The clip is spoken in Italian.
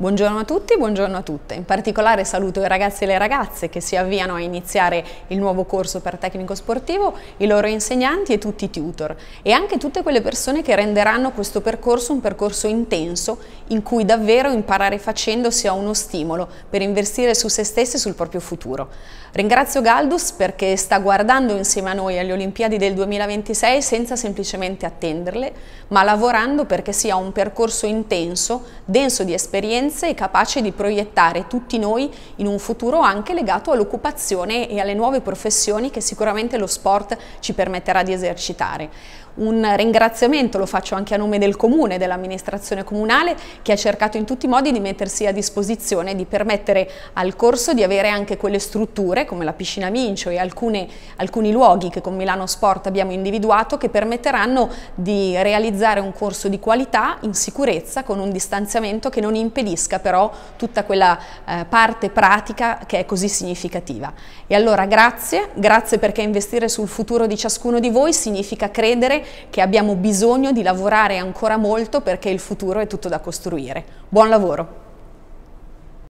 Buongiorno a tutti, buongiorno a tutte. In particolare saluto i ragazzi e le ragazze che si avviano a iniziare il nuovo corso per tecnico sportivo, i loro insegnanti e tutti i tutor e anche tutte quelle persone che renderanno questo percorso un percorso intenso in cui davvero imparare facendo sia uno stimolo per investire su se stessi e sul proprio futuro. Ringrazio Galdus perché sta guardando insieme a noi alle Olimpiadi del 2026 senza semplicemente attenderle, ma lavorando perché sia un percorso intenso, denso di esperienze competenze e capace di proiettare tutti noi in un futuro anche legato all'occupazione e alle nuove professioni che sicuramente lo sport ci permetterà di esercitare. Un ringraziamento lo faccio anche a nome del Comune, dell'amministrazione comunale, che ha cercato in tutti i modi di mettersi a disposizione, di permettere al corso di avere anche quelle strutture, come la piscina Mincio e alcune, alcuni luoghi che con Milano Sport abbiamo individuato, che permetteranno di realizzare un corso di qualità in sicurezza con un distanziamento che non impedisca colpisca però tutta quella eh, parte pratica che è così significativa. E allora grazie, grazie perché investire sul futuro di ciascuno di voi significa credere che abbiamo bisogno di lavorare ancora molto perché il futuro è tutto da costruire. Buon lavoro!